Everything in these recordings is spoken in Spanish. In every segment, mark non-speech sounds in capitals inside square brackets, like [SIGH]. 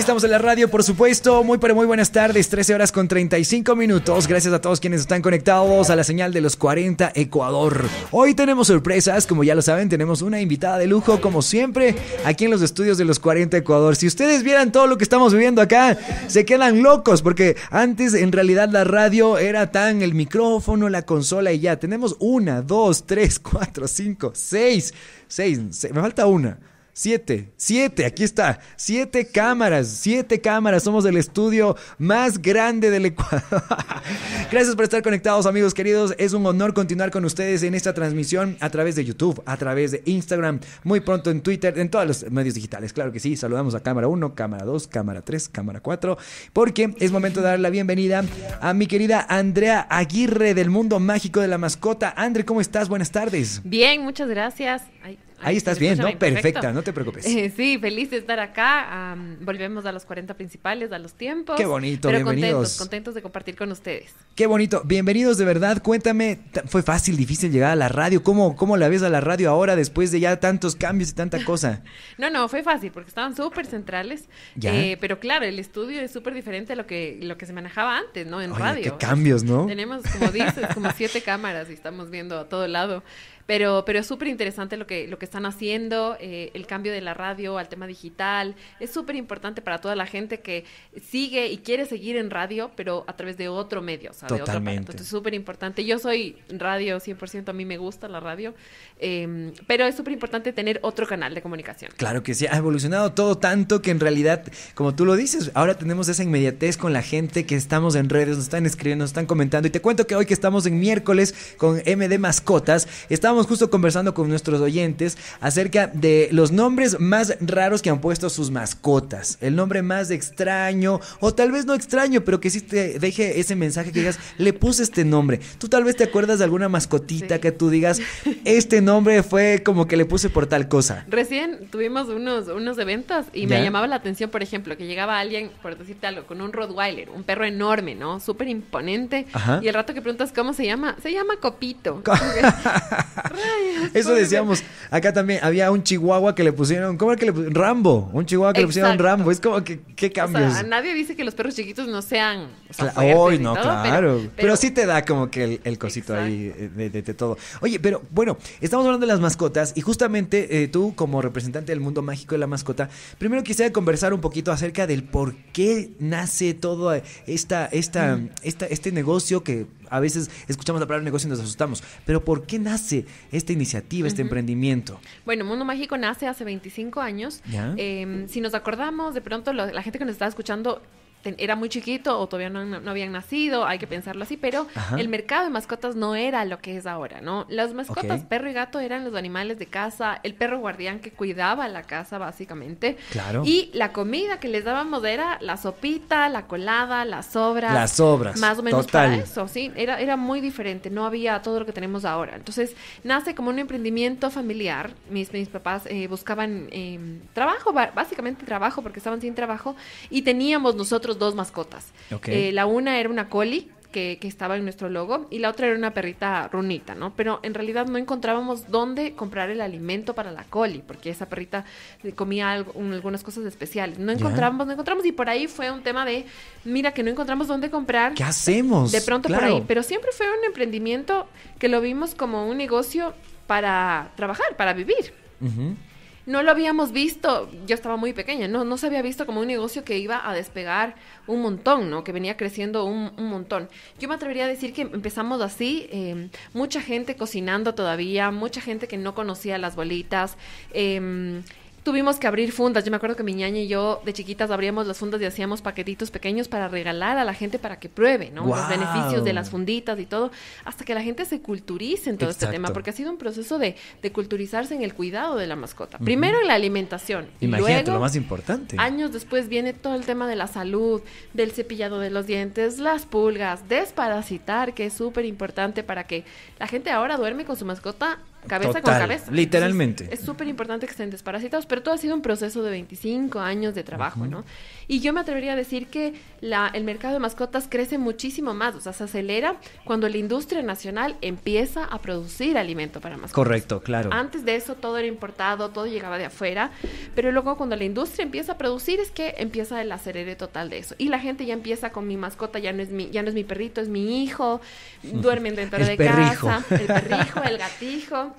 estamos en la radio, por supuesto. Muy pero muy buenas tardes, 13 horas con 35 minutos. Gracias a todos quienes están conectados a la señal de los 40 Ecuador. Hoy tenemos sorpresas, como ya lo saben, tenemos una invitada de lujo, como siempre, aquí en los estudios de los 40 Ecuador. Si ustedes vieran todo lo que estamos viviendo acá, se quedan locos, porque antes en realidad la radio era tan el micrófono, la consola y ya. Tenemos una, dos, tres, cuatro, cinco, seis, seis me falta una. Siete, siete, aquí está. Siete cámaras, siete cámaras. Somos el estudio más grande del Ecuador. [LAUGHS] Gracias por estar conectados, amigos queridos. Es un honor continuar con ustedes en esta transmisión a través de YouTube, a través de Instagram, muy pronto en Twitter, en todos los medios digitales. Claro que sí, saludamos a cámara 1, cámara 2, cámara 3, cámara 4, porque es momento de dar la bienvenida a mi querida Andrea Aguirre del mundo mágico de la mascota. Andre, ¿cómo estás? Buenas tardes. Bien, muchas gracias. Ahí estás bien, ¿no? Perfecta, no te preocupes. Eh, sí, feliz de estar acá. volvemos a los 40 principales, a los tiempos. Qué bonito, bienvenidos. Contentos, de compartir con ustedes. Qué bonito. Bienvenidos de verdad. Cuéntame, ¿fue fácil, difícil llegar a la radio? ¿Cómo, cómo la ves a la radio ahora después de ya tantos cambios y tanta cosa? [LAUGHS] no, no, fue fácil porque estaban súper centrales. Eh, pero claro, el estudio es súper diferente a lo que, lo que se manejaba antes, ¿no? En radio. Qué cambios, ¿no? Tenemos, como dices, como siete [LAUGHS] cámaras y estamos viendo a todo lado. Pero, pero es súper interesante lo que, lo que están haciendo, eh, el cambio de la radio al tema digital. Es súper importante para toda la gente que sigue y quiere seguir en radio, pero a través de otro medio, Totalmente. es súper importante. Yo soy radio 100%, a mí me gusta la radio, em, pero es súper importante tener otro canal de comunicación. Claro que sí, ha evolucionado todo tanto que en realidad, como tú lo dices, ahora tenemos esa inmediatez con la gente que estamos en redes, nos están escribiendo, nos están comentando. Y te cuento que hoy que estamos en miércoles con MD Mascotas, estamos justo conversando con nuestros oyentes acerca de los nombres más raros que han puesto sus mascotas. El nombre más extraño, o tal vez no extraño, pero que sí te deje ese mensaje que digas, [LAUGHS] le puse este nombre. Tú tal vez te acuerdas de alguna mascotita que tú digas, este nombre fue como que le puse por tal cosa. Recién tuvimos unos, unos eventos y me llamaba la atención, por ejemplo, que llegaba alguien, por decirte algo, con un Rottweiler, un perro enorme, ¿no? Súper imponente. Y el rato que preguntas cómo se llama, se llama Copito. [LAUGHS] [LAUGHS] Eso decíamos. Acá también había un chihuahua que le pusieron. ¿Cómo que le pusieron? Rambo. Un chihuahua que le pusieron Rambo. Es como que. ¿Qué cambios? nadie dice que los perros chiquitos no sean. no, claro. Pero, sí te da como que el, cosito ahí de, todo. Oye, pero bueno, estamos hablando de las mascotas y justamente eh, tú, como representante del mundo mágico de la mascota, primero quisiera conversar un poquito acerca del por qué nace todo esta, esta, mm. este negocio que a veces escuchamos la palabra negocio y nos asustamos. Pero ¿por qué nace? esta iniciativa, este emprendimiento? Bueno, Mundo Mágico nace hace 25 años. Em, si nos acordamos, de pronto la gente que nos está escuchando era muy chiquito o todavía no, habían nacido, hay que pensarlo así, pero el mercado de mascotas no era lo que es ahora, ¿no? Las mascotas, perro y gato, eran los animales de casa, el perro guardián que cuidaba la casa, básicamente. Claro. Y la comida que les dábamos era la sopita, la colada, las sobras. Las sobras. Más o menos total. eso, sí. Era, era muy diferente, no había todo lo que tenemos ahora. Entonces, nace como un emprendimiento familiar. Mis, mis papás eh, buscaban em, trabajo, básicamente trabajo, porque estaban sin trabajo, y teníamos nosotros dos mascotas. Eh, la una era una coli que, que, estaba en nuestro logo y la otra era una perrita runita, ¿no? Pero en realidad no encontrábamos dónde comprar el alimento para la coli, porque esa perrita comía algunas cosas especiales. No encontrábamos, no encontramos y por ahí fue un tema de, mira que no encontramos dónde comprar. ¿Qué hacemos? De pronto por ahí, pero siempre fue un emprendimiento que lo vimos como un negocio para trabajar, para vivir no lo habíamos visto, yo estaba muy pequeña, no, no se había visto como un negocio que iba a despegar un montón, ¿no? Que venía creciendo un, montón. Yo me atrevería a decir que empezamos así, em, mucha gente cocinando todavía, mucha gente que no conocía las bolitas, eh, tuvimos que abrir fundas. Yo me acuerdo que mi ñaña y yo de chiquitas abríamos las fundas y hacíamos paquetitos pequeños para regalar a la gente para que pruebe, ¿no? Los beneficios de las funditas y todo, hasta que la gente se culturice en todo este tema, porque ha sido un proceso de, de culturizarse en el cuidado de la mascota. Primero en la alimentación. Imagínate, lo más importante. Años después viene todo el tema de la salud, del cepillado de los dientes, las pulgas, desparasitar, que es súper importante para que la gente ahora duerme con su mascota cabeza con cabeza. Literalmente. es súper importante que estén desparasitados, pero todo ha sido un proceso de 25 años de trabajo, ¿no? Y yo me atrevería a decir que la, el mercado de mascotas crece muchísimo más, o sea, se acelera cuando la industria nacional empieza a producir alimento para mascotas. Correcto, claro. Antes de eso todo era importado, todo llegaba de afuera, pero luego cuando la industria empieza a producir es que empieza el acelere total de eso. Y la gente ya empieza con mi mascota, ya no es mi, ya no es mi perrito, es mi hijo, duermen dentro de casa, el perrijo, el gatijo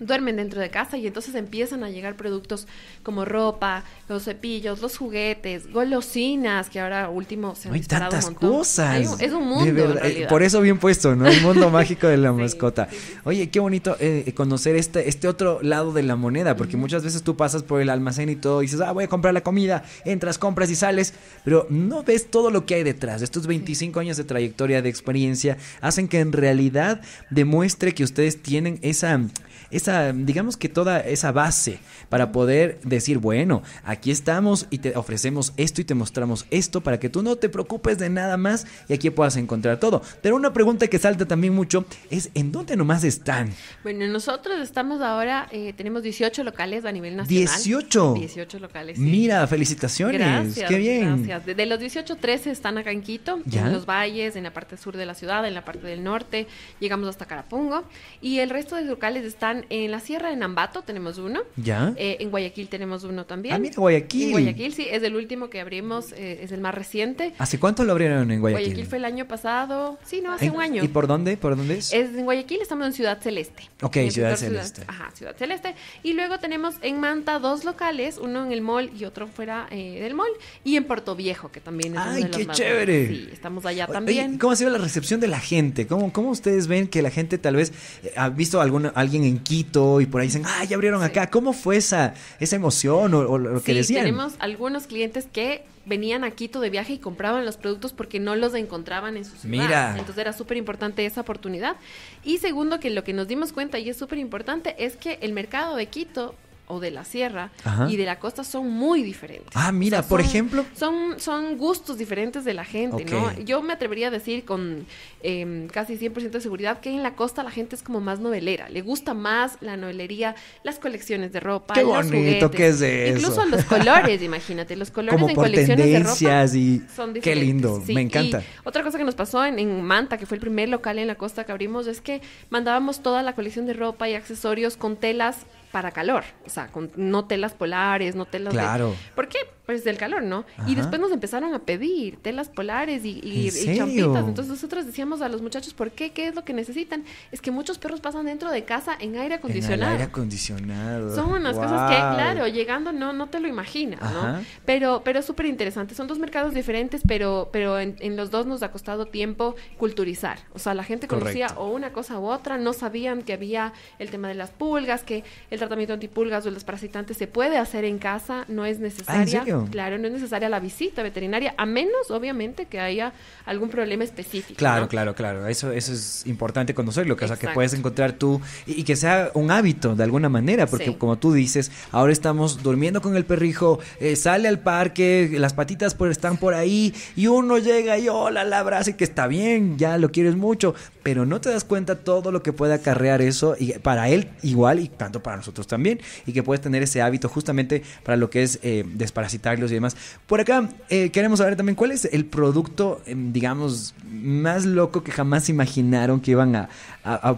duermen dentro de casa y entonces empiezan a llegar productos como ropa, los cepillos, los juguetes, golosinas, que ahora último se han Hay tantas cosas. es un mundo. Eh, por eso bien puesto, ¿no? El mundo [LAUGHS] mágico de la mascota. Oye, qué bonito eh, eh, conocer este, este otro lado de la moneda, porque muchas veces tú pasas por el almacén y todo y dices, ah, voy a comprar la comida, entras, compras y sales, pero no ves todo lo que hay detrás. Estos 25 años de trayectoria, de experiencia, hacen que en realidad demuestre que ustedes tienen esa Hashem esa, digamos que toda esa base para poder decir, bueno, aquí estamos y te ofrecemos esto y te mostramos esto para que tú no te preocupes de nada más y aquí puedas encontrar todo. Pero una pregunta que salta también mucho es, ¿en dónde nomás están? Bueno, nosotros estamos ahora, eh, tenemos 18 locales a nivel nacional. 18. 18 locales. Mira, felicitaciones. Gracias, Qué bien. Gracias. De los 18, 13 están acá en Quito, en los valles, en la parte sur de la ciudad, en la parte del norte, llegamos hasta Carapungo y el resto de locales están en la Sierra de Nambato, tenemos uno. Ya. Eh, en Guayaquil tenemos uno también. Ah, mira, Guayaquil. En Guayaquil, sí, es el último que abrimos, eh, es el más reciente. ¿Hace cuánto lo abrieron en Guayaquil? Guayaquil fue el año pasado, sí, no, hace un año. ¿Y por dónde? ¿Por dónde es? en Guayaquil estamos en Ciudad Celeste. Ok, Ciudad Celeste. ajá, Ciudad Celeste. Y luego tenemos en Manta dos locales, uno en el mall y otro fuera eh, del mall. Y en Puerto Viejo, que también es uno de los qué chévere! Sí, estamos allá también. ¿Cómo ha sido la recepción de la gente? ¿Cómo, ¿Cómo ustedes ven que la gente tal vez ha visto alguna, alguien en Quito y por ahí dicen, ay, ah, ya abrieron acá. ¿Cómo fue esa, esa emoción o, lo que sí, Tenemos algunos clientes que venían a Quito de viaje y compraban los productos porque no los encontraban en sus ciudad. Entonces era súper importante esa oportunidad. Y segundo, que lo que nos dimos cuenta y es súper importante es que el mercado de Quito o de la sierra y de la costa son muy diferentes. Ah, mira, por ejemplo. Son, son gustos diferentes de la gente, ¿no? Yo me atrevería a decir con eh, casi 100% de seguridad que en la costa la gente es como más novelera, le gusta más la novelería, las colecciones de ropa. Qué bonito, los Incluso los colores, imagínate, los colores de colecciones de ropa. Son diferentes, Qué lindo, me encanta. otra cosa que nos pasó en, en Manta, que fue el primer local en la costa que abrimos, es que mandábamos toda la colección de ropa y accesorios con telas para calor, o sea, con, no telas polares, no telas claro. ¿Por qué? pues del calor, ¿no? Y después nos empezaron a pedir telas polares y, y, champitas. Entonces nosotros decíamos a los muchachos, ¿por qué? ¿Qué es lo que necesitan? Es que muchos perros pasan dentro de casa en aire acondicionado. En aire acondicionado. Son unas cosas que, claro, llegando no, no te lo imaginas, ¿no? Pero, pero es súper interesante. Son dos mercados diferentes, pero, pero en, los dos nos ha costado tiempo culturizar. O sea, la gente conocía o una cosa u otra, no sabían que había el tema de las pulgas, que el tratamiento antipulgas o los parasitantes se puede hacer en casa, no es ah, necesario. Claro, no es necesaria la visita veterinaria, a menos, obviamente, que haya algún problema específico. Claro, claro, claro. Eso, eso es importante conocerlo, que, que puedes encontrar tú y, que sea un hábito de alguna manera, porque como tú dices, ahora estamos durmiendo con el perrijo, eh, sale al parque, las patitas por, están por ahí y uno llega y hola, la abraza y que está bien, ya lo quieres mucho, pero no te das cuenta todo lo que puede acarrear eso y para él igual y tanto para nosotros también y que puedes tener ese hábito justamente para lo que es eh, desparasitar y demás. Por acá eh, queremos saber también cuál es el producto, em, digamos, más loco que jamás imaginaron que iban a,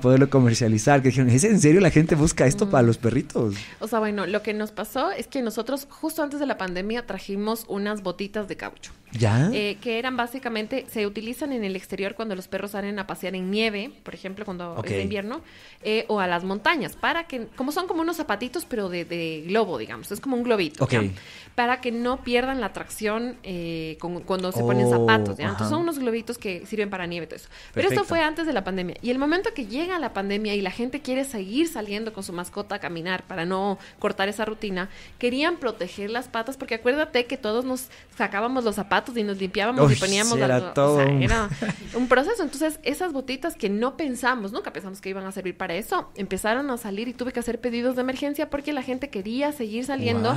poderlo comercializar. Que dijeron, ¿es en serio la gente busca esto para mm. los perritos? O sea, bueno, lo que nos pasó es que nosotros justo antes de la pandemia trajimos unas botitas de caucho. Eh, que eran básicamente, se utilizan en el exterior cuando los perros salen a pasear en nieve, por ejemplo, cuando es invierno, eh, o a las montañas, para que, como son como unos zapatitos, pero de, globo, digamos, es como un globito, para que no pierdan la tracción eh, cuando se ponen oh, zapatos, son unos globitos que sirven para nieve, todo eso. Pero esto fue antes de la pandemia. Y el momento que llega la pandemia y la gente quiere seguir saliendo con su mascota a caminar para no cortar esa rutina, querían proteger las patas, porque acuérdate que todos nos sacábamos los zapatos y nos limpiábamos y poníamos las, todo un proceso. Entonces, esas botitas que no pensamos, nunca pensamos que iban a servir para eso, empezaron a salir y tuve que hacer pedidos de emergencia porque la gente quería seguir saliendo,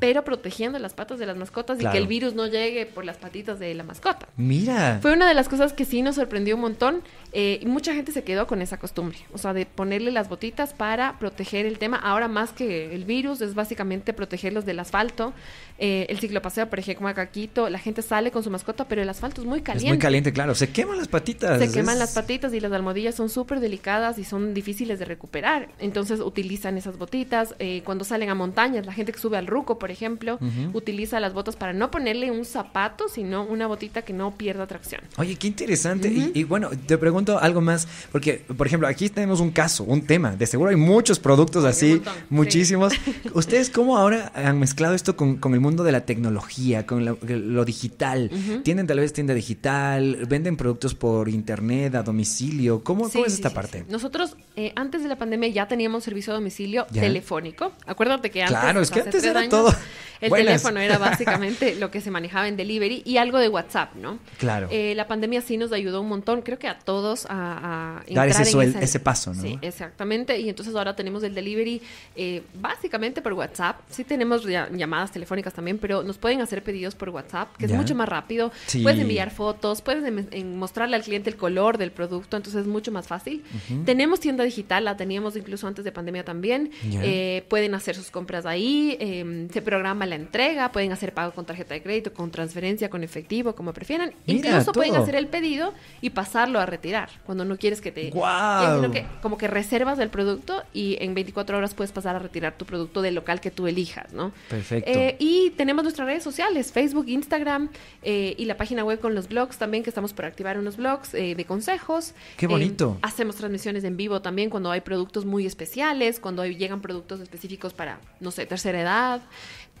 pero protegiendo las patas de las mascotas y que el virus no llegue por las patitas de la mascota. Mira. Fue una de las cosas que sí nos sorprendió un montón eh, y mucha gente se quedó con esa costumbre, o sea, de ponerle las botitas para proteger el tema. Ahora más que el virus es básicamente protegerlos del asfalto. Eh, el ciclopaseo por ejemplo, Caquito, la gente sale con su mascota, pero el asfalto es muy caliente. Es muy caliente, claro. Se queman las patitas. Se queman las patitas y las almohadillas son súper delicadas y son difíciles de recuperar. Entonces utilizan esas botitas. Eh, cuando salen a montañas, la gente que sube al ruco, por ejemplo, utiliza las botas para no ponerle un zapato, sino una botita que no pierda tracción. Oye, qué interesante. y, bueno, te pregunto algo más, porque, por ejemplo, aquí tenemos un caso, un tema. De seguro hay muchos productos así, muchísimos. ¿Ustedes cómo ahora han mezclado esto con, el mundo de la tecnología, con lo digital? digital. Tienen tal vez tienda digital, venden productos por internet, a domicilio. ¿Cómo, es esta parte? Nosotros eh, antes de la pandemia ya teníamos servicio a domicilio telefónico. Acuérdate que antes, claro, es que antes era todo. El teléfono era [LAUGHS] básicamente lo que se manejaba en delivery y algo de WhatsApp, ¿no? Claro. Eh, la pandemia sí nos ayudó un montón, creo que a todos a, Dar ese, ese paso, ¿no? Sí, exactamente. Y entonces ahora tenemos el delivery eh, básicamente por WhatsApp. Sí tenemos llamadas telefónicas también, pero nos pueden hacer pedidos por WhatsApp, que mucho más rápido. Puedes enviar fotos, puedes em, mostrarle al cliente el color del producto, entonces es mucho más fácil. Tenemos tienda digital, la teníamos incluso antes de pandemia también. Eh, pueden hacer sus compras ahí, em, se programa la entrega, pueden hacer pago con tarjeta de crédito, con transferencia, con efectivo, como prefieran. incluso pueden hacer el pedido y pasarlo a retirar cuando no quieres que te... Wow. que, como que reservas el producto y en 24 horas puedes pasar a retirar tu producto del local que tú elijas, ¿no? Perfecto. Eh, y tenemos nuestras redes sociales, Facebook, Instagram, eh, y la página web con los blogs también, que estamos por activar unos blogs eh, de consejos. ¡Qué em, bonito! hacemos transmisiones en vivo también cuando hay productos muy especiales, cuando llegan productos específicos para, no sé, tercera edad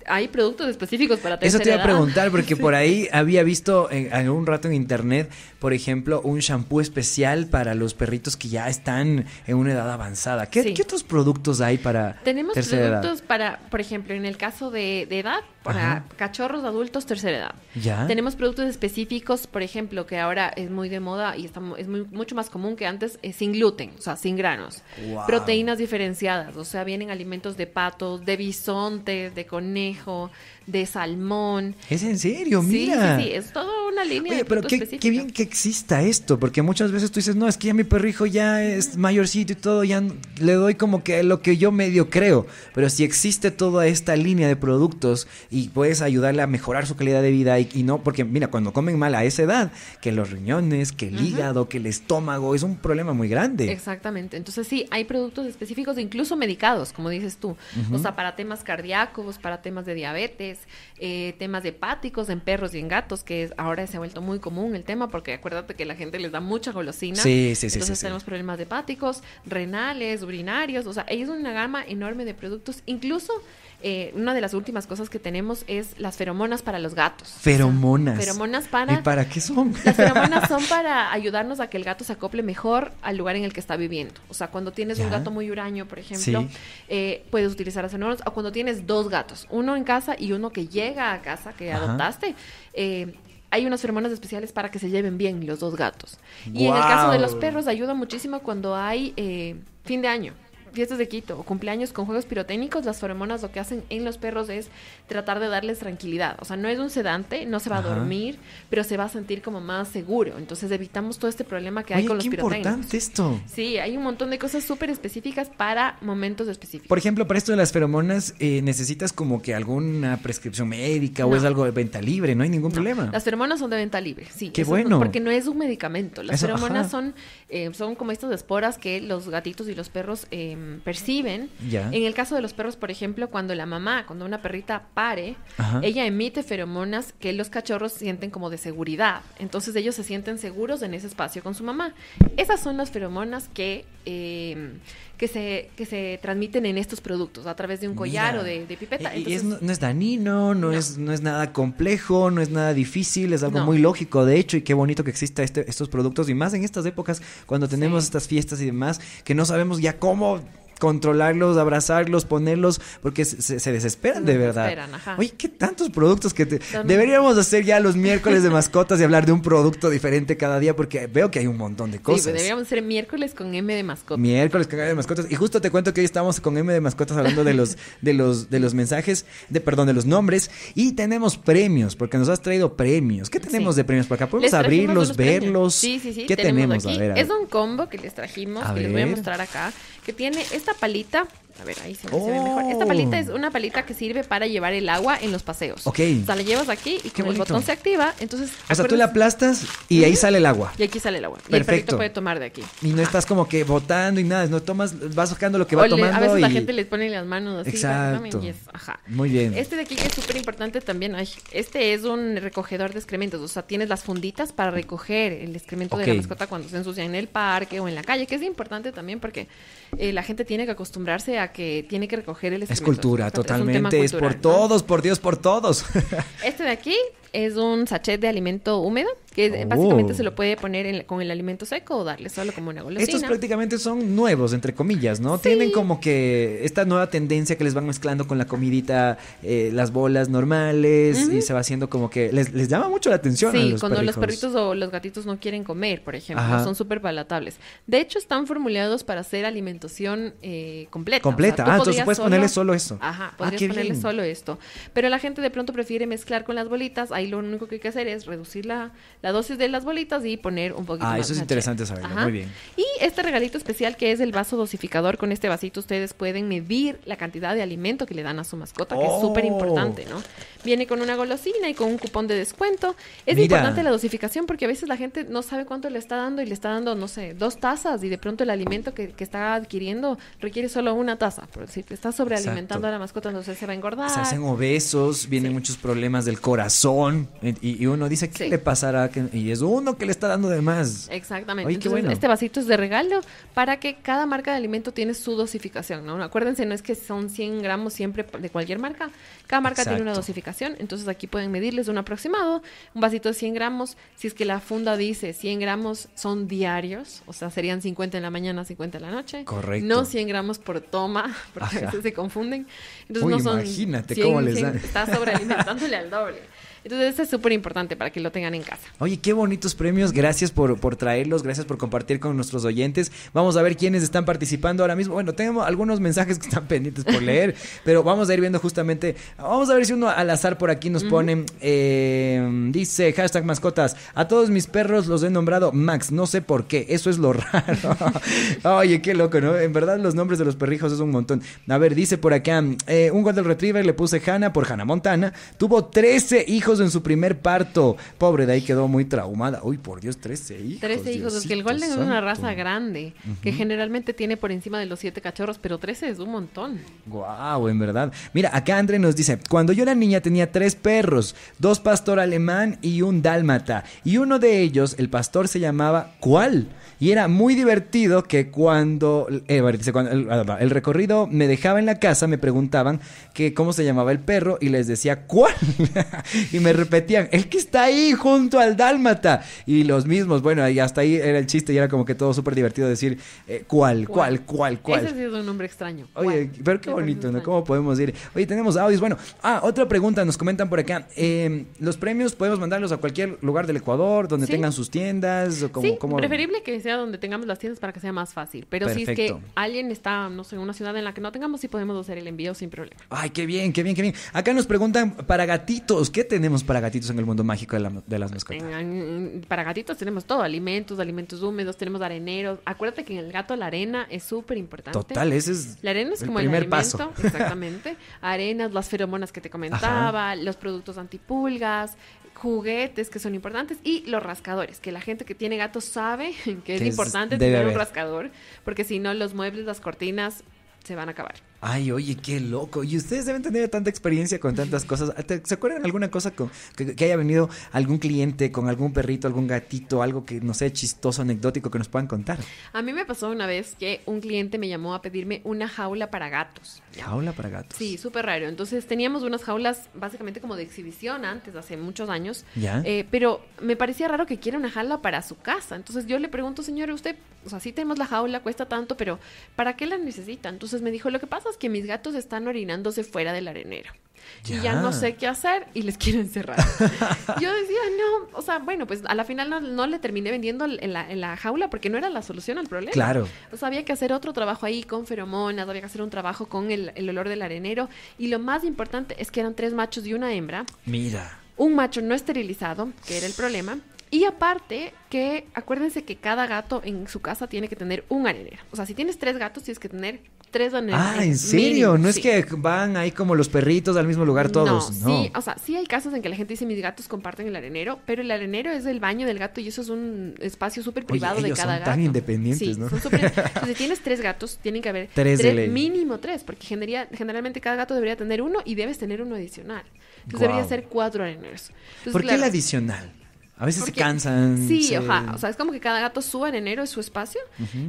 hay productos específicos para tercera Eso te iba a preguntar, porque [LAUGHS] por ahí había visto en algún rato en internet, por ejemplo, un shampoo especial para los perritos que ya están en una edad avanzada. ¿Qué, otros productos hay para Tenemos productos para, por ejemplo, en el caso de edad, para cachorros, adultos, tercera edad. ¿Ya? Tenemos productos específicos, por ejemplo, que ahora es muy de moda y es muy, mucho más común que antes, eh, sin gluten, o sea, sin granos. Proteínas diferenciadas, o sea, vienen alimentos de patos, de bisontes, de conejo, de salmón. Es en serio, mira. Sí, sí, es toda una línea. pero qué, bien que exista esto, porque muchas veces tú dices, no, es que ya mi perrijo ya es mayorcito y todo, ya le doy como que lo que yo medio creo. Pero si existe toda esta línea de productos y puedes ayudarle a mejorar su calidad de vida y, no, porque mira, cuando comen mal a esa edad, que los riñones, que el hígado, que el estómago, es un problema muy grande. Exactamente. Entonces sí, hay productos específicos, incluso medicados, como dices tú. O sea, para temas cardíacos, para temas de diabetes eh, temas hepáticos en perros y en gatos, que es, ahora se ha vuelto muy común el tema, porque acuérdate que la gente les da mucha golosina. Sí, Entonces tenemos problemas hepáticos, renales, urinarios, o sea, es una gama enorme de productos, incluso eh, una de las últimas cosas que tenemos es las feromonas para los gatos. Feromonas. feromonas para... ¿Y para qué son? Las feromonas [LAUGHS] son para ayudarnos a que el gato se acople mejor al lugar en el que está viviendo. O sea, cuando tienes un gato muy huraño, por ejemplo, eh, puedes utilizar las feromonas. O cuando tienes dos gatos, uno en casa y uno que llega a casa, que adoptaste. Eh, hay unas feromonas especiales para que se lleven bien los dos gatos. Y en el caso de los perros ayuda muchísimo cuando hay fin de año fiestas de Quito o cumpleaños con juegos pirotécnicos, las feromonas lo que hacen en los perros es tratar de darles tranquilidad. O sea, no es un sedante, no se va a dormir, pero se va a sentir como más seguro. Entonces evitamos todo este problema que hay con los pirotécnicos Es importante esto. Sí, hay un montón de cosas súper específicas para momentos específicos. Por ejemplo, para esto de las feromonas, eh, necesitas como que alguna prescripción médica o es algo de venta libre, no hay ningún problema. Las feromonas son de venta libre, sí. Qué bueno. porque no es un medicamento. Las feromonas son, eh, son como estas esporas que los gatitos y los perros eh, Em, perciben. En el caso de los perros, por ejemplo, cuando la mamá, cuando una perrita pare, ella emite feromonas que los cachorros sienten como de seguridad. Entonces ellos se sienten seguros en ese espacio con su mamá. Esas son las feromonas que... Em, que se, que se transmiten en estos productos a través de un collar o de, pipeta. Y, no, es danino, no, Es, no es nada complejo, no es nada difícil, es algo muy lógico, de hecho, y qué bonito que exista este, estos productos, y más en estas épocas, cuando tenemos estas fiestas y demás, que no sabemos ya cómo controlarlos, abrazarlos, ponerlos, porque se, se desesperan de verdad. Desesperan, Oye, qué tantos productos que Deberíamos hacer ya los miércoles de mascotas y hablar de un producto diferente cada día, porque veo que hay un montón de cosas. Sí, deberíamos hacer miércoles con M de mascotas. Miércoles con M de mascotas. Y justo te cuento que hoy estamos con M de mascotas hablando de los, de los, de los mensajes, de perdón, de los nombres. Y tenemos premios, porque nos has traído premios. ¿Qué tenemos de premios por acá? ¿Podemos abrirlos, verlos? Sí, sí, sí. ¿Qué tenemos? Es un combo que les trajimos, que les voy a mostrar acá, que tiene... Este palita a ver, ahí se, ve mejor. Esta oh. palita es una palita que sirve para llevar el agua en los paseos. Ok. O sea, la llevas aquí y con el botón se activa. Entonces. O sea, tú la aplastas y ahí sale el agua. Y aquí sale el agua. Perfecto. Y el puede tomar de aquí. Y no ah. estás como que botando y nada, no tomas, vas sacando lo que va tomando. A veces la gente les pone las manos así. Exacto. Ajá. Muy bien. Este de aquí que es súper importante también. este es un recogedor de excrementos. O sea, tienes las funditas para recoger el excremento de la mascota cuando se ensucia en el parque o en la calle, que es importante también porque eh, la gente tiene que acostumbrarse a que tiene que recoger el escultura Es totalmente. Es, es por todos, por Dios, por todos. [LAUGHS] Este de aquí es un sachet de alimento húmedo que básicamente oh. se lo puede poner con el alimento seco o darle solo como una golosina. Estos prácticamente son nuevos, entre comillas, ¿no? Tienen como que esta nueva tendencia que les van mezclando con la comidita, eh, las bolas normales y se va haciendo como que les, llama mucho la atención. Sí, cuando los perritos o los gatitos no quieren comer, por ejemplo, son súper palatables. De hecho, están formulados para hacer alimentación eh, completa. Completa, ah, entonces puedes ponerle solo eso. Ajá, ah, podrías ponerle solo esto. Pero la gente de pronto prefiere mezclar con las bolitas ahí lo único que hay que hacer es reducir la, dosis de las bolitas y poner un poquito de ah, más. Ah, eso es interesante saberlo, muy bien. Y este regalito especial que es el vaso dosificador, con este vasito ustedes pueden medir la cantidad de alimento que le dan a su mascota, que es oh. súper importante, ¿no? Viene con una golosina y con un cupón de descuento. Es importante la dosificación porque a veces la gente no sabe cuánto le está dando y le está dando, no sé, dos tazas y de pronto el alimento que, está adquiriendo requiere solo una taza, por decir, está sobrealimentando a la mascota, entonces se va a engordar. Se hacen obesos, vienen muchos problemas del corazón y, uno dice, ¿qué le pasará? Y es uno que le está dando de más. Exactamente. Este vasito es de regalo para que cada marca de alimento tiene su dosificación, ¿no? Acuérdense, no es que son 100 gramos siempre de cualquier marca. Cada marca tiene una dosificación. Entonces aquí pueden medirles un aproximado. Un vasito de 100 gramos, si es que la funda dice 100 gramos son diarios, o sea, serían 50 en la mañana, 50 en la noche. Correcto. No 100 gramos por toma, [LAUGHS] porque a veces se confunden. Entonces no son... Imagínate cómo les dan. Está sobrealimentándole al doble. Entonces es súper importante para que lo tengan en casa. Oye, qué bonitos premios. Gracias por, traerlos, gracias por compartir con nuestros oyentes. Vamos a ver quiénes están participando ahora mismo. Bueno, tenemos algunos mensajes que están pendientes por leer, [LAUGHS] pero vamos a ir viendo justamente, vamos a ver si uno al azar por aquí nos pone eh, dice hashtag mascotas, a todos mis perros los he nombrado Max, no sé por qué, eso es lo [LAUGHS] raro. Oye, qué loco, ¿no? En verdad los nombres de los perrijos es un montón. A ver, dice por acá, eh, un Golden Retriever le puse Hannah por Hannah Montana, tuvo 13 hijos en su primer parto. Pobre, de ahí quedó muy traumada. Uy, por Dios, 13 hijos. 13 hijos, es el Golden es una raza grande, que generalmente tiene por encima de los 7 cachorros, pero 13 es un montón. Guau, en verdad. Mira, acá André nos dice, cuando yo era niña tenía tres perros, dos pastor alemán y un dálmata. Y uno de ellos, el pastor, se llamaba ¿Cuál? Y era muy divertido que cuando, eh, ah, el, recorrido me dejaba en la casa, me preguntaban que cómo se llamaba el perro y les decía ¿Cuál? [LAUGHS] y me repetían, el que está ahí junto al dálmata. Y los mismos, bueno, y hasta ahí era el chiste y era como que todo súper divertido decir, eh, ¿cuál, ¿cuál, cuál, cuál, Ese sí es un nombre extraño. Oye, pero qué bonito, ¿no? ¿Cómo podemos ir? Oye, tenemos audios. Bueno, ah, otra pregunta, nos comentan por acá. Em, los premios podemos mandarlos a cualquier lugar del Ecuador, donde tengan sus tiendas o como... Sí, preferible que sea donde tengamos las tiendas para que sea más fácil. Pero si es que alguien está, no sé, en una ciudad en la que no tengamos, sí podemos hacer el envío sin problema. Ay, qué bien, qué bien, qué bien. Acá nos preguntan para gatitos, ¿qué tenemos? tenemos para gatitos en el mundo mágico de, las mascotas? Para gatitos tenemos todo, alimentos, alimentos húmedos, tenemos areneros. Acuérdate que en el gato la arena es súper importante. Total, ese es La arena es como el [LAUGHS] exactamente. Arenas, las feromonas que te comentaba, los productos antipulgas, juguetes que son importantes y los rascadores, que la gente que tiene gatos sabe [LAUGHS] que, es, importante tener un rascador, porque si no los muebles, las cortinas se van a acabar. Ay, oye, qué loco. Y ustedes deben tener tanta experiencia con tantas cosas. ¿Se acuerdan alguna cosa que, haya venido algún cliente con algún perrito, algún gatito, algo que no sé, chistoso, anecdótico que nos puedan contar? A mí me pasó una vez que un cliente me llamó a pedirme una jaula para gatos. ¿Jaula para gatos? Sí, súper raro. Entonces teníamos unas jaulas básicamente como de exhibición antes, hace muchos años. Ya. Eh, pero me parecía raro que quiera una jaula para su casa. Entonces yo le pregunto, señor, usted, o sea, sí tenemos la jaula, cuesta tanto, pero ¿para qué la necesita? Entonces me dijo, lo que pasa que mis gatos están orinándose fuera del arenero. Y ya no sé qué hacer y les quiero encerrar. [LAUGHS] Yo decía, no, o sea, bueno, pues a la final no, le terminé vendiendo en la, jaula porque no era la solución al problema. Claro. O sea, había que hacer otro trabajo ahí con feromonas, había que hacer un trabajo con el, el olor del arenero. Y lo más importante es que eran tres machos y una hembra. Mira. Un macho no esterilizado, que era el problema. Y aparte que acuérdense que cada gato en su casa tiene que tener un arenero. O sea, si tienes tres gatos, tienes que tener tres Ah, ¿en serio? no es que van ahí como los perritos al mismo lugar todos. No, sí, o sea, sí hay casos en que la gente dice mis gatos comparten el arenero, pero el arenero es el baño del gato y eso es un espacio súper privado de cada son Tan independientes, ¿no? Son [LAUGHS] Entonces, si tienes tres gatos, tienen que haber tres, mínimo tres, porque generalmente cada gato debería tener uno y debes tener uno adicional. Entonces debería ser cuatro areneros. ¿Por qué el adicional? A veces se cansan. Sí, O sea, es como que cada gato su arenero es su espacio.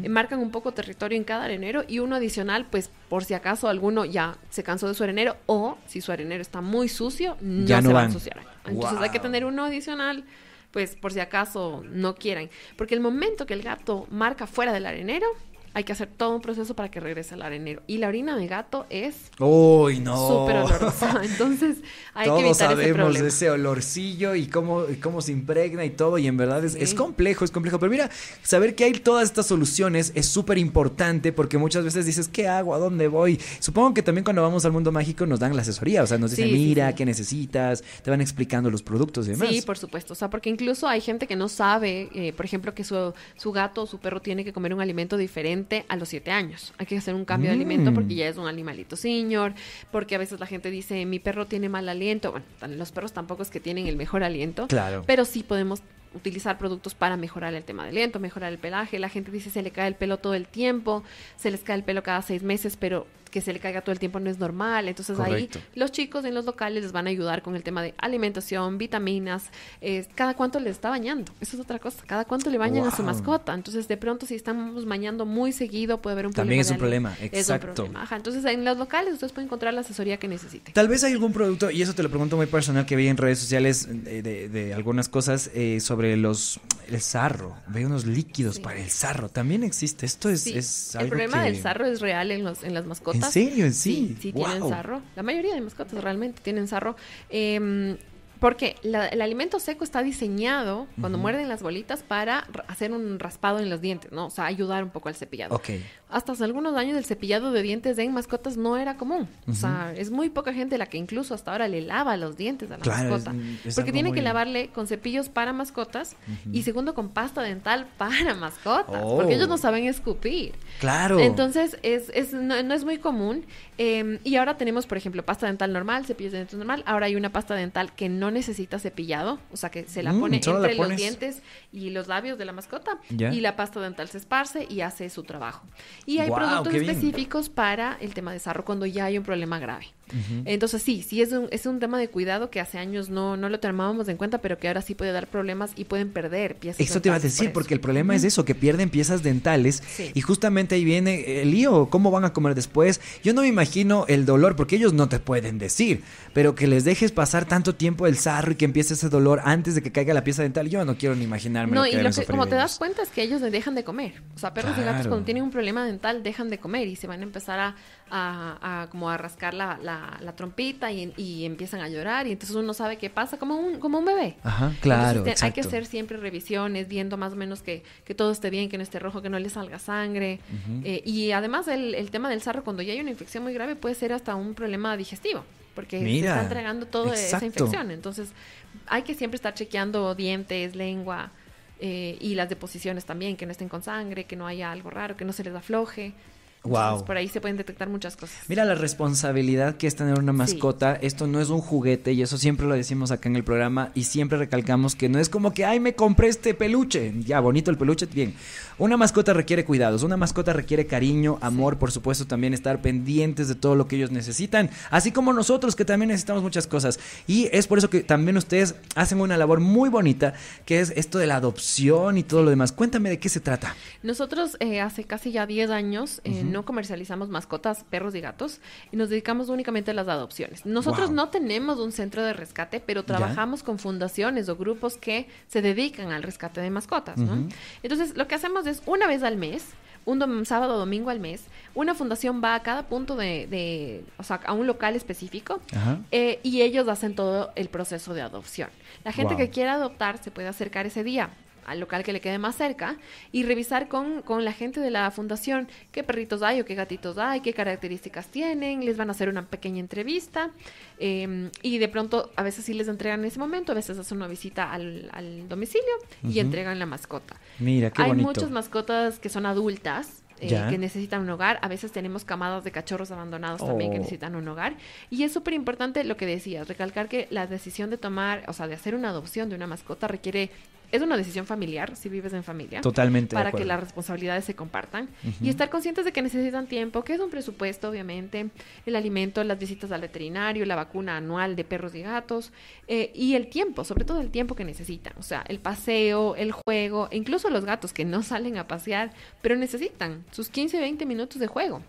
Eh, marcan un poco territorio en cada arenero y uno adicional, pues por si acaso alguno ya se cansó de su arenero o si su arenero está muy sucio, no, ya no se va a ensuciar. Entonces hay que tener uno adicional, pues por si acaso no quieran. Porque el momento que el gato marca fuera del arenero, hay que hacer todo un proceso para que regrese al arenero. Y la orina de gato es Uy, no. súper olorosa. [LAUGHS] Entonces hay que evitar ese problema. ese olorcillo y cómo, cómo se impregna y todo. Y en verdad es, complejo, es complejo. Pero mira, saber que hay todas estas soluciones es súper importante porque muchas veces dices, ¿qué hago? ¿A dónde voy? Supongo que también cuando vamos al mundo mágico nos dan la asesoría. O sea, nos dicen, mira, ¿qué necesitas? Te van explicando los productos y demás. Sí, por supuesto. O sea, porque incluso hay gente que no sabe, eh, por ejemplo, que su, su gato o su perro tiene que comer un alimento diferente a los 7 años. Hay que hacer un cambio de alimento porque mm. ya es un animalito señor, porque a veces la gente dice, mi perro tiene mal aliento. Bueno, los perros tampoco es que tienen el mejor aliento, claro. pero sí podemos utilizar productos para mejorar el tema del aliento, mejorar el pelaje. La gente dice se le cae el pelo todo el tiempo, se les cae el pelo cada seis meses, pero que se le caiga todo el tiempo no es normal. Entonces ahí los chicos en los locales les van a ayudar con el tema de alimentación, vitaminas, eh, cada cuánto le está bañando. Eso es otra cosa, cada cuánto le bañan a su mascota. Entonces de pronto si estamos bañando muy seguido puede haber un problema. También es un problema, exacto. Entonces en los locales ustedes pueden encontrar la asesoría que necesiten. Tal vez hay algún producto, y eso te lo pregunto muy personal que vi en redes sociales eh, de, algunas cosas eh, sobre los el sarro. Veo unos líquidos para el sarro. También existe. Esto es, algo El problema del sarro es real en, los, en las mascotas ¿En serio? ¿En sí? Sí, tienen sarro. La mayoría de mascotas realmente tienen sarro. Em, porque el alimento seco está diseñado, cuando muerden las bolitas, para hacer un raspado en los dientes, ¿no? O sea, ayudar un poco al cepillado. Okay hasta hace algunos años el cepillado de dientes en mascotas no era común. O sea, es muy poca gente la que incluso hasta ahora le lava los dientes a la mascota. porque tiene que lavarle con cepillos para mascotas y segundo con pasta dental [LAUGHS] para mascotas. Oh. Porque ellos no saben escupir. Claro. Entonces, es, es no, es muy común. Em, y ahora tenemos, por ejemplo, pasta dental normal, cepillos de dientes normal. Ahora hay una pasta dental que no necesita cepillado. O sea, que se la mm, pone entre los dientes y los labios de la mascota. Y la pasta dental se esparce y hace su trabajo. Y hay productos específicos para el tema de desarrollo cuando ya hay un problema grave. Entonces sí, sí es un, es un tema de cuidado que hace años no, no lo tomábamos en cuenta, pero que ahora sí puede dar problemas y pueden perder piezas. Eso te iba a decir, porque el problema es eso, que pierden piezas dentales y justamente ahí viene el lío, cómo van a comer después. Yo no me imagino el dolor, porque ellos no te pueden decir, pero que les dejes pasar tanto tiempo el sarro y que empiece ese dolor antes de que caiga la pieza dental, yo no quiero ni imaginarme. lo que y lo que, como te das cuenta es que ellos dejan de comer. O sea, perros y gatos cuando tienen un problema dental dejan de comer y se van a empezar a a, como a rascar la, la, trompita y, empiezan a llorar y entonces uno sabe qué pasa, como un, como un bebé. Ajá, claro. Este, hay que hacer siempre revisiones, viendo más o menos que, que, todo esté bien, que no esté rojo, que no le salga sangre. Eh, y además el, el tema del sarro, cuando ya hay una infección muy grave, puede ser hasta un problema digestivo porque se están tragando toda esa infección. Entonces, hay que siempre estar chequeando dientes, lengua eh, y las deposiciones también, que no estén con sangre, que no haya algo raro, que no se les afloje. Wow. por ahí se pueden detectar muchas cosas. Mira la responsabilidad que es tener una mascota. Esto no es un juguete y eso siempre lo decimos acá en el programa y siempre recalcamos que no es como que, ay, me compré este peluche. Ya, bonito el peluche, bien. Una mascota requiere cuidados, una mascota requiere cariño, amor, por supuesto también estar pendientes de todo lo que ellos necesitan, así como nosotros que también necesitamos muchas cosas. Y es por eso que también ustedes hacen una labor muy bonita, que es esto de la adopción y todo lo demás. Cuéntame de qué se trata. Nosotros eh, hace casi ya 10 años... Eh, no comercializamos mascotas, perros y gatos, y nos dedicamos únicamente a las adopciones. Nosotros no tenemos un centro de rescate, pero trabajamos con fundaciones o grupos que se dedican al rescate de mascotas, ¿no? Entonces, lo que hacemos es una vez al mes, un sábado o domingo al mes, una fundación va a cada punto de, o sea, a un local específico eh, y ellos hacen todo el proceso de adopción. La gente que quiera adoptar se puede acercar ese día al local que le quede más cerca y revisar con, la gente de la fundación qué perritos hay o qué gatitos hay, qué características tienen, les van a hacer una pequeña entrevista em, y de pronto a veces sí les entregan en ese momento, a veces hacen una visita al, domicilio y entregan la mascota. Mira, qué hay muchas mascotas que son adultas, eh, que necesitan un hogar. A veces tenemos camadas de cachorros abandonados también que oh. necesitan un hogar. Y es súper importante lo que decías, recalcar que la decisión de tomar, o sea, de hacer una adopción de una mascota requiere es una decisión familiar, si vives en familia. Totalmente. Para que las responsabilidades se compartan. Y estar conscientes de que necesitan tiempo, que es un presupuesto, obviamente, el alimento, las visitas al veterinario, la vacuna anual de perros y gatos, eh, y el tiempo, sobre todo el tiempo que necesitan. O sea, el paseo, el juego, incluso los gatos que no salen a pasear, pero necesitan sus 15, 20 minutos de juego.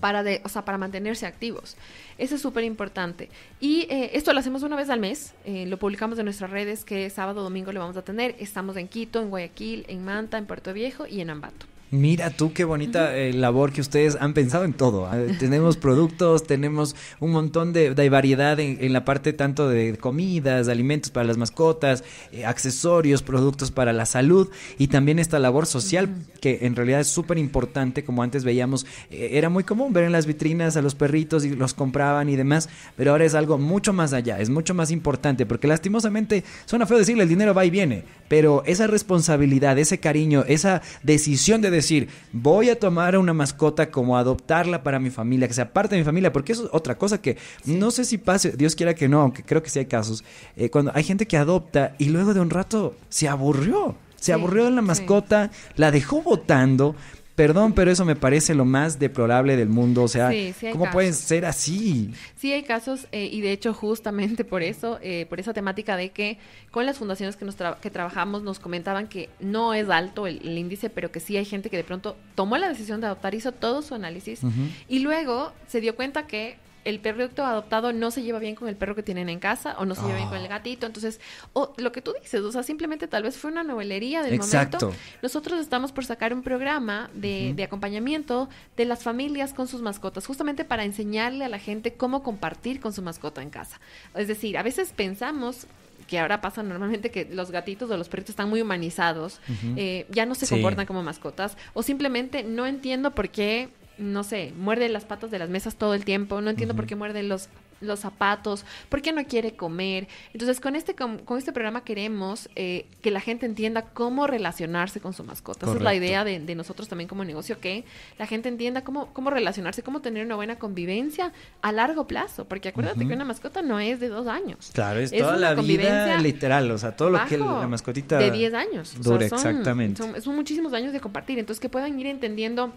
Para, de, o sea, para mantenerse activos. Eso es súper importante. Y eh, esto lo hacemos una vez al mes. Eh, lo publicamos en nuestras redes que sábado, domingo lo vamos a tener. Estamos en Quito, en Guayaquil, en Manta, en Puerto Viejo y en Ambato. Mira tú qué bonita eh, labor que ustedes han pensado en todo. ¿ah? [LAUGHS] tenemos productos, tenemos un montón de, variedad en, la parte tanto de comidas, alimentos para las mascotas, eh, accesorios, productos para la salud y también esta labor social que en realidad es súper importante, como antes veíamos, eh, era muy común ver en las vitrinas a los perritos y los compraban y demás, pero ahora es algo mucho más allá, es mucho más importante porque lastimosamente suena feo decirle el dinero va y viene, pero esa responsabilidad, ese cariño, esa decisión de decir, voy a tomar a una mascota como adoptarla para mi familia, que sea parte de mi familia, porque eso es otra cosa que no sé si pase, Dios quiera que no, aunque creo que sí hay casos, eh, cuando hay gente que adopta y luego de un rato se aburrió. Se aburrió de la mascota, la dejó votando, Perdón, pero eso me parece lo más deplorable del mundo. O sea, ¿cómo puede pueden ser así? Sí, hay casos, eh, y de hecho justamente por eso, eh, por esa temática de que con las fundaciones que, nos que trabajamos nos comentaban que no es alto el, índice, pero que sí hay gente que de pronto tomó la decisión de adoptar, hizo todo su análisis y luego se dio cuenta que el perrito adoptado no se lleva bien con el perro que tienen en casa o no se lleva bien con el ah. gatito. Entonces, o lo que tú dices, o sea, simplemente tal vez fue una novelería del Exacto. Nosotros estamos por sacar un programa de, acompañamiento de las familias con sus mascotas, justamente para enseñarle a la gente cómo compartir con su mascota en casa. Es decir, a veces pensamos que ahora pasa normalmente que los gatitos o los perritos están muy humanizados, eh, ya no se comportan como mascotas, o simplemente no entiendo por qué no sé, muerde las patas de las mesas todo el tiempo, no entiendo por qué muerde los, los zapatos, por qué no quiere comer. Entonces, con este, con, este programa queremos eh, que la gente entienda cómo relacionarse con su mascota. Esa es la idea de, nosotros también como negocio, que la gente entienda cómo, cómo relacionarse, cómo tener una buena convivencia a largo plazo, porque acuérdate que una mascota no es de dos años. Claro, es, toda la vida literal, o sea, todo lo que la mascotita... De diez años. Dura, exactamente. son muchísimos años de compartir, entonces que puedan ir entendiendo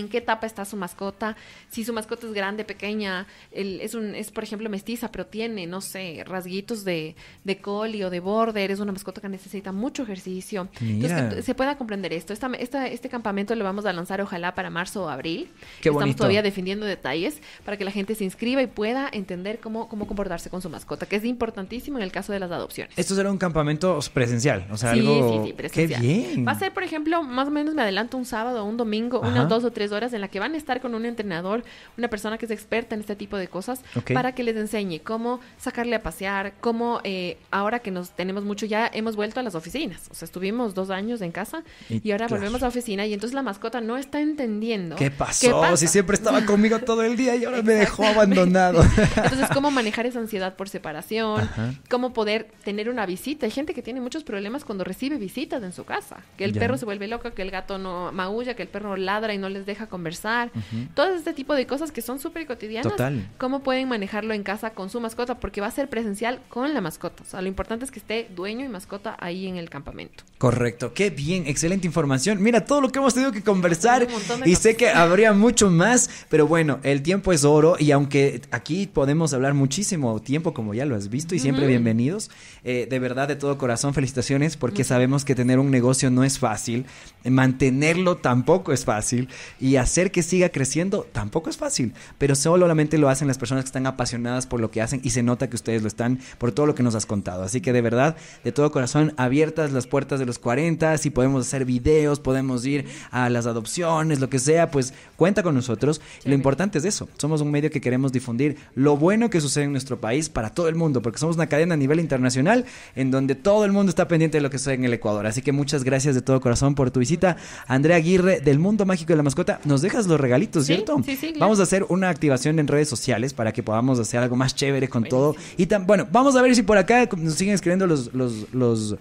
en qué etapa está su mascota, si su mascota es grande, pequeña, es, un, es por ejemplo mestiza, pero tiene, no sé, rasguitos de, de o de border, es una mascota que necesita mucho ejercicio. Entonces, que se pueda comprender esto. este campamento lo vamos a lanzar ojalá para marzo o abril. Qué Estamos todavía defendiendo detalles para que la gente se inscriba y pueda entender cómo, cómo comportarse con su mascota, que es importantísimo en el caso de las adopciones. Esto será un campamento presencial, o sea, sí, algo... Sí, sí, presencial. Qué bien. Va a ser, por ejemplo, más o menos me adelanto un sábado, un domingo, una, dos o tres horas en la que van a estar con un entrenador, una persona que es experta en este tipo de cosas, para que les enseñe cómo sacarle a pasear, cómo eh, ahora que nos tenemos mucho, ya hemos vuelto a las oficinas. O sea, estuvimos dos años en casa y, ahora volvemos a la oficina y entonces la mascota no está entendiendo. ¿Qué pasó? Si siempre estaba conmigo todo el día y ahora me dejó abandonado. [LAUGHS] entonces, ¿cómo manejar esa ansiedad por separación? ¿Cómo poder tener una visita? Hay gente que tiene muchos problemas cuando recibe visitas en su casa. Que el perro se vuelve loco, que el gato no maulla, que el perro ladra y no les deja deja conversar. Todo este tipo de cosas que son súper cotidianas. Total. ¿Cómo pueden manejarlo en casa con su mascota? Porque va a ser presencial con la mascota. O sea, lo importante es que esté dueño y mascota ahí en el campamento. Correcto. Qué bien. Excelente información. Mira todo lo que hemos tenido que conversar. y sé que habría mucho más. Pero bueno, el tiempo es oro. Y aunque aquí podemos hablar muchísimo tiempo, como ya lo has visto, y siempre bienvenidos. Eh, de verdad, de todo corazón, felicitaciones porque sabemos que tener un negocio no es fácil. Mantenerlo tampoco es fácil y hacer que siga creciendo tampoco es fácil, pero solamente lo hacen las personas que están apasionadas por lo que hacen y se nota que ustedes lo están por todo lo que nos has contado. Así que de verdad, de todo corazón, abiertas las puertas de los 40, si podemos hacer videos, podemos ir a las adopciones, lo que sea, pues cuenta con nosotros. Lo importante es eso, somos un medio que queremos difundir lo bueno que sucede en nuestro país para todo el mundo, porque somos una cadena a nivel internacional en donde todo el mundo está pendiente de lo que sucede en el Ecuador. Así que muchas gracias de todo corazón por tu visita. Andrea Aguirre del Mundo Mágico de la Mascota nos dejas los regalitos, ¿cierto? Sí, sí, Vamos a hacer una activación en redes sociales para que podamos hacer algo más chévere con todo. Y tan, bueno, vamos a ver si por acá nos siguen escribiendo los, los, los,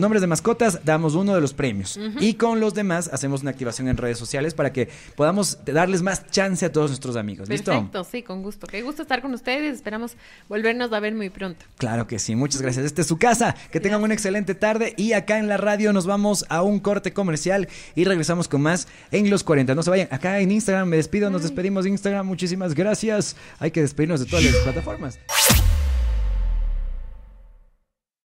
nombres de mascotas, damos uno de los premios. Y con los demás hacemos una activación en redes sociales para que podamos darles más chance a todos nuestros amigos. ¿Listo? Perfecto, sí, con gusto. Qué gusto estar con ustedes. Esperamos volvernos a ver muy pronto. Claro que sí, muchas gracias. Esta es su casa. Que tengan una excelente tarde. Y acá en la radio nos vamos a un corte comercial y regresamos con más en los 40. No se vayan. Acá en Instagram me despido. Nos despedimos de Instagram. Muchísimas gracias. Hay que despedirnos de todas las plataformas.